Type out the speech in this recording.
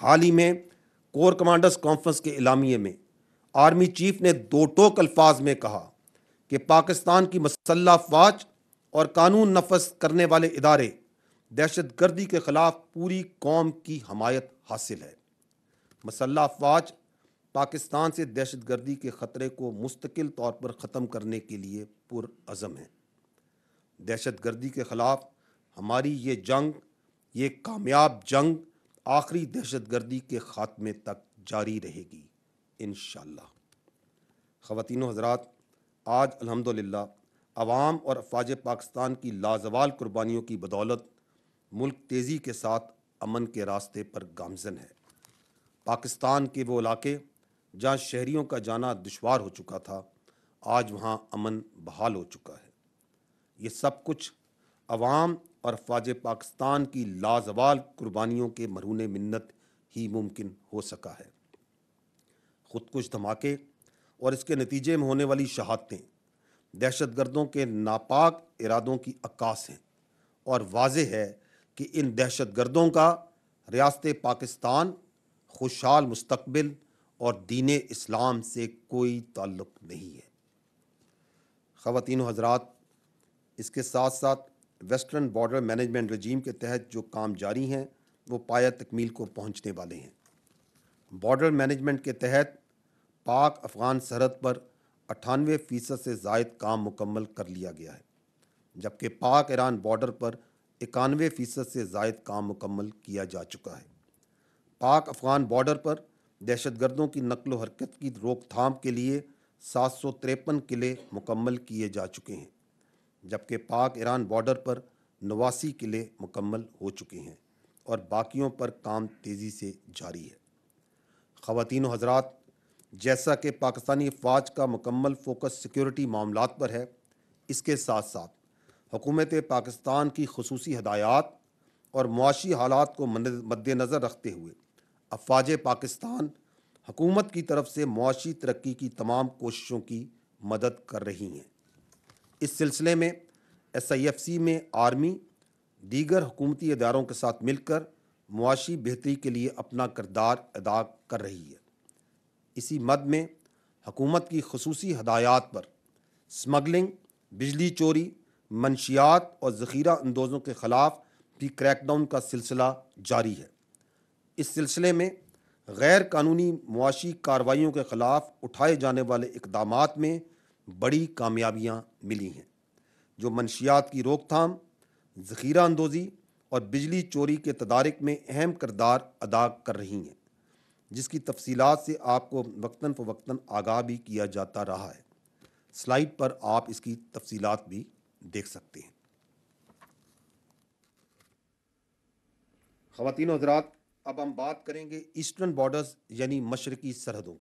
हाल ही में core commanders conference के इलामी में आर्मी चीफ ने दो टोक अल्फाज में कहा कि पाकिस्तान की मसल्ला अफवाज और कानून नफज करने वाले इदारे दहशत गर्दी के ख़िलाफ़ पूरी कौम की हमायत हासिल है मसल्ला अफवाज पाकिस्तान से दहशत गर्दी के ख़तरे को मुस्तकिल तौर पर ख़त्म करने के लिए पुरज़म है दहशत गर्दी के ख़िलाफ़ हमारी ये जंग ये कामयाब जंग आखिरी दहशतगर्दी के ख़ात्मे तक जारी रहेगी इन ख़वान हजरात आज अलहमदिल्ला आवाम और अफवाज पाकिस्तान की लाजवाल कुर्बानियों की बदौलत मुल्क तेज़ी के साथ अमन के रास्ते पर गामजन है पाकिस्तान के वो इलाके जहाँ शहरीों का जाना दुशवार हो चुका था आज वहाँ अमन बहाल हो चुका है ये सब कुछ अवाम और अफवाज पाकिस्तान की लाजवाल कुर्बानियों के मरून मन्नत ही मुमकिन हो सका है खुदकुश धमाके और इसके नतीजे में होने वाली शहादतें दहशत गर्दों के नापाक इरादों की अक्स हैं और वाज है कि इन दहशत गर्दों का रियासत पाकिस्तान खुशहाल मुस्तबिल और दीन इस्लाम से कोई ताल्लुक़ नहीं है ख़वान हजरात इसके साथ साथ वेस्टर्न बॉर्डर मैनेजमेंट रजीम के तहत जो काम जारी हैं वो पाया तकमील को पहुंचने वाले हैं बॉर्डर मैनेजमेंट के तहत पाक अफ़गान सरहद पर अट्ठानवे फ़ीसद से जायद काम मुकम्मल कर लिया गया है जबकि पाक ईरान बॉर्डर पर इक्यानवे फ़ीसद से जायद काम मुकम्मल किया जा चुका है पाक अफ़गान बॉर्डर पर दहशत गर्दों की नकलोहरकत हरकत की रोकथाम के लिए सात सौ तिरपन किले मुकम्मल किए जा चुके हैं जबकि पाक ईरान बॉर्डर पर नवासी किले मुकम्मल हो चुके हैं और बाकियों पर काम तेज़ी से जारी है खातिन हजरात जैसा कि पाकिस्तानी अफवाज का मुकम्मल फोकस सिक्योरिटी मामला पर है इसके साथ साथ हुकूमत पाकिस्तान की खसूसी हदायत और मुआशी हालात को मद्दनज़र रखते हुए अफवाज पाकिस्तान हुकूमत की तरफ से मुआशी तरक्की की तमाम कोशिशों की मदद कर रही हैं इस सिलसिले में एस में आर्मी दीगर हुकूमती इदारों के साथ मिलकर मुआशी बेहतरी के लिए अपना किरदार अदा कर रही है इसी मद में हकूमत की खसूस हदायत पर स्मगलिंग बिजली चोरी मनशियात और ज़ख़ीरा अंदोज़ों के ख़िलाफ़ भी क्रैकडाउन का सिलसिला जारी है इस सिलसिले में गैर कानूनी मुआशी कार्रवाइयों के ख़िलाफ़ उठाए जाने वाले इकदाम में बड़ी कामयाबियाँ मिली हैं जो मनशियात की रोकथाम ज़खीरा अंदोज़ी और बिजली चोरी के तदारक में अहम करदार अदा कर रही हैं जिसकी तफसीत से आपको वक्ता फ़वक्ता आगाह भी किया जाता रहा है स्लाइड पर आप इसकी तफसीत भी देख सकते हैं ख़वान हजरात अब हम बात करेंगे ईस्टर्न बॉर्डर्स यानी मशरकी सरहदों